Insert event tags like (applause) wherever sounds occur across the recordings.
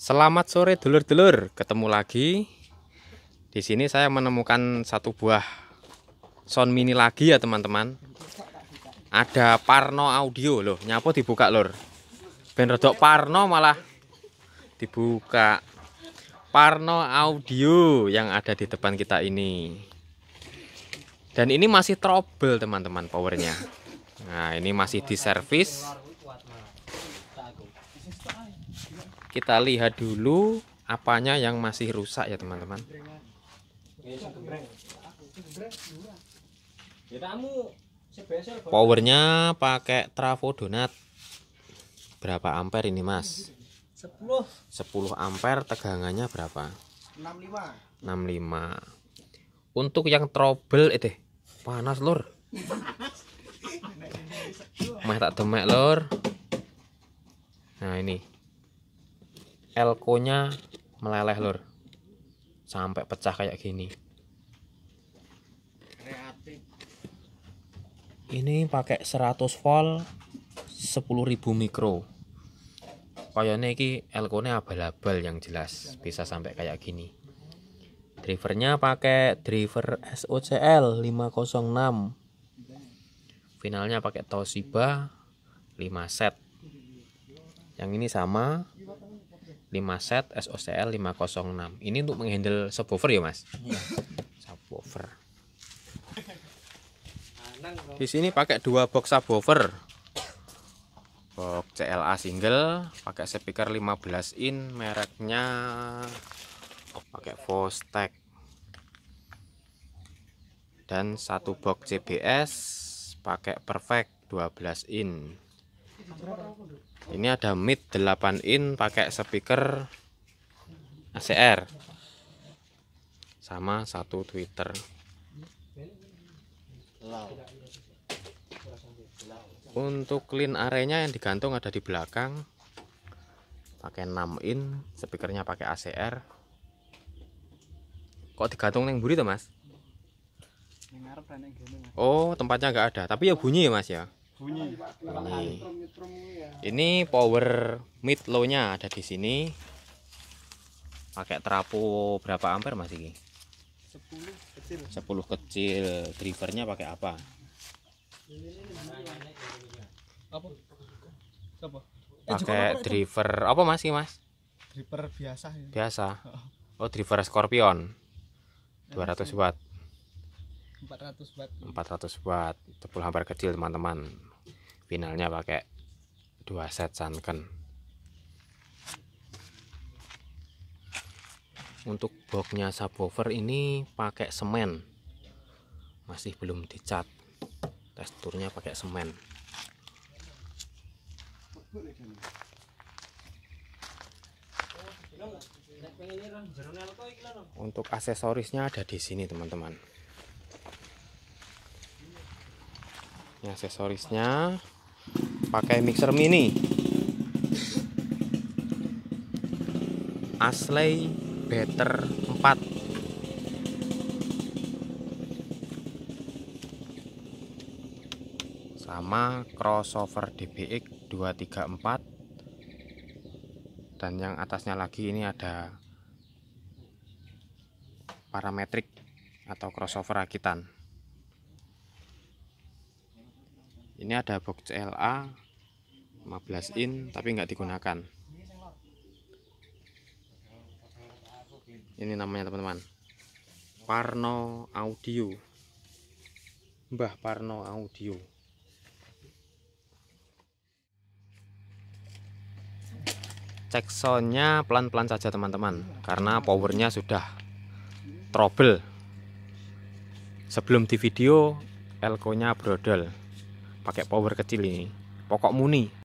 Selamat sore dulur-dulur, ketemu lagi. Di sini saya menemukan satu buah sound mini lagi ya teman-teman. Ada Parno Audio loh, nyapo dibuka lor. Ben redok Parno malah dibuka. Parno Audio yang ada di depan kita ini. Dan ini masih trouble teman-teman powernya. Nah ini masih di service. kita lihat dulu apanya yang masih rusak ya teman-teman ya, powernya pakai trafo donat berapa ampere ini mas 10 10 ampere tegangannya berapa 65 65 untuk yang trouble itu eh, panas lor (laughs) mah tak demek lor nah ini elkonya meleleh lur sampai pecah kayak gini ini pakai 100 volt 10.000 mikro kayaknya ini elkonya abal-abal yang jelas bisa sampai kayak gini drivernya pakai driver SOCL 506 finalnya pakai Toshiba 5 set yang ini sama 5 set SOCL 506 ini untuk menghandle subwoofer ya mas iya. subwoofer di sini pakai dua box subwoofer box CLA single pakai speaker 15 in mereknya pakai Vostek dan satu box CBS pakai perfect 12 in ini ada mid 8 in pakai speaker ACR sama satu tweeter untuk clean arenya yang digantung ada di belakang pakai 6 in speakernya pakai ACR kok digantung neng buri tuh mas Oh, tempatnya nggak ada. Tapi ya bunyi ya, Mas ya bunyi. bunyi. Ini power mid low-nya ada di sini. Pakai trapo berapa ampere Mas ini? 10 kecil. 10 kecil. Drivernya pakai apa? Apa? Eh, pakai driver apa Mas ini Mas? Driver biasa ya. Biasa. (laughs) Oh, driver Scorpion. 200 watt. 400 watt 400 watt tepul hambar kecil teman-teman finalnya pakai dua set sanken untuk boxnya subwoofer ini pakai semen masih belum dicat teksturnya pakai semen untuk aksesorisnya ada di sini teman-teman ini aksesorisnya pakai mixer mini Asley Better 4 sama crossover DBX 234 dan yang atasnya lagi ini ada parametrik atau crossover rakitan ini ada box LA 15 in tapi nggak digunakan ini namanya teman-teman Parno Audio Mbah Parno Audio cek soundnya pelan-pelan saja teman-teman karena powernya sudah trouble sebelum di video elko nya brodol pakai power kecil ini pokok muni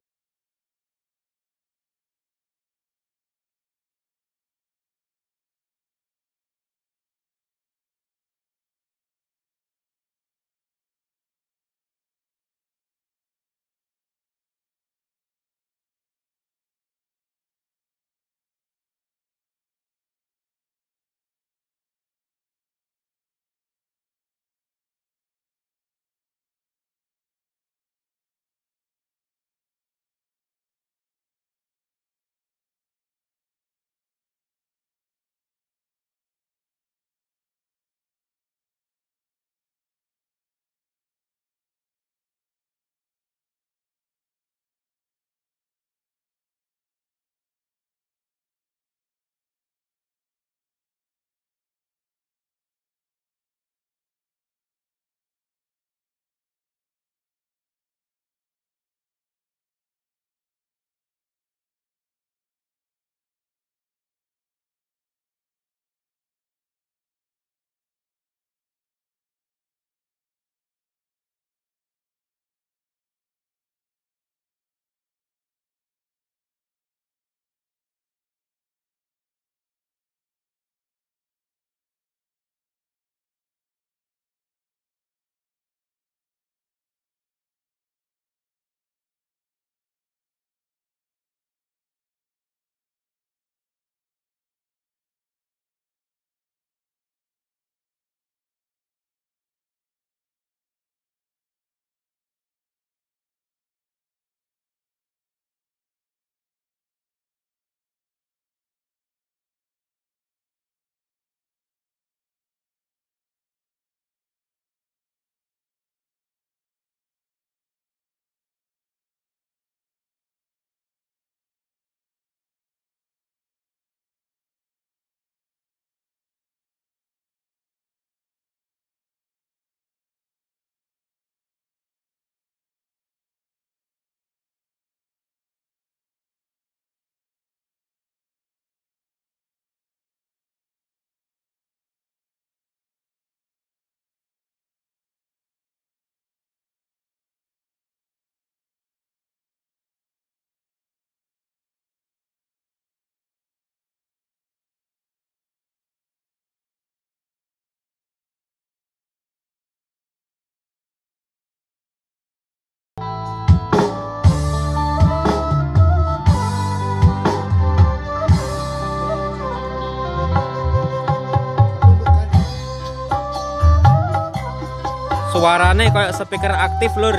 suarane kayak speaker aktif lur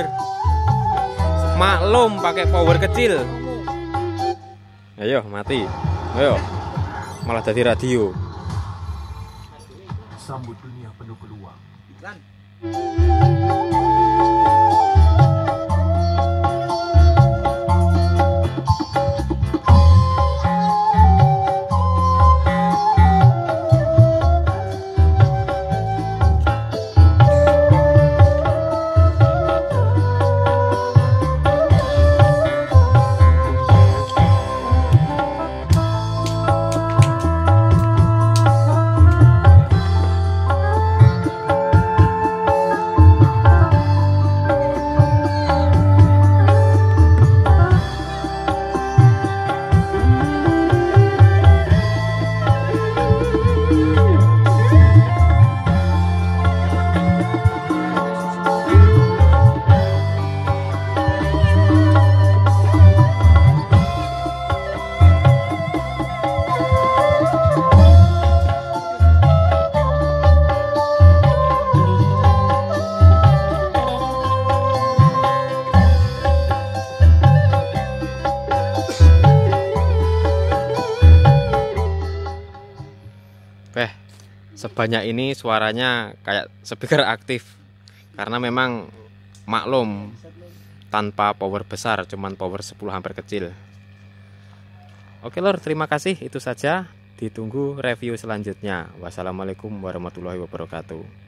maklum pakai power kecil ayo mati ayo malah jadi radio sambut dunia penuh peluang iklan sebanyak ini suaranya kayak speaker aktif karena memang maklum tanpa power besar cuman power 10 hampir kecil Oke lor terima kasih itu saja ditunggu review selanjutnya wassalamualaikum warahmatullahi wabarakatuh